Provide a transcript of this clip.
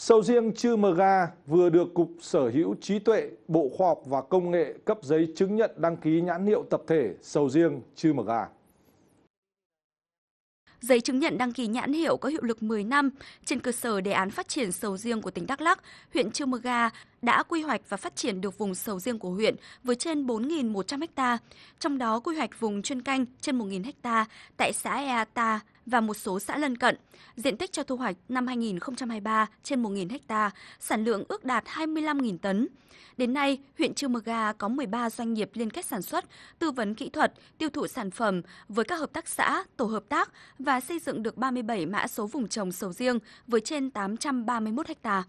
Sầu riêng chư mờ ga vừa được Cục Sở hữu trí tuệ Bộ Khoa học và Công nghệ cấp giấy chứng nhận đăng ký nhãn hiệu tập thể sầu riêng chư mờ ga. Giấy chứng nhận đăng ký nhãn hiệu có hiệu lực 10 năm trên cơ sở đề án phát triển sầu riêng của tỉnh Đắk Lắk, huyện Chư Mơ Ga đã quy hoạch và phát triển được vùng sầu riêng của huyện với trên 4.100 ha, trong đó quy hoạch vùng chuyên canh trên 1.000 ha tại xã Ea Ta và một số xã lân cận. Diện tích cho thu hoạch năm 2023 trên 1.000 ha, sản lượng ước đạt 25.000 tấn. Đến nay, huyện Chư Mơ Ga có 13 doanh nghiệp liên kết sản xuất, tư vấn kỹ thuật, tiêu thụ sản phẩm với các hợp tác xã, tổ hợp tác và xây dựng được 37 mã số vùng trồng sầu riêng với trên 831 hectare.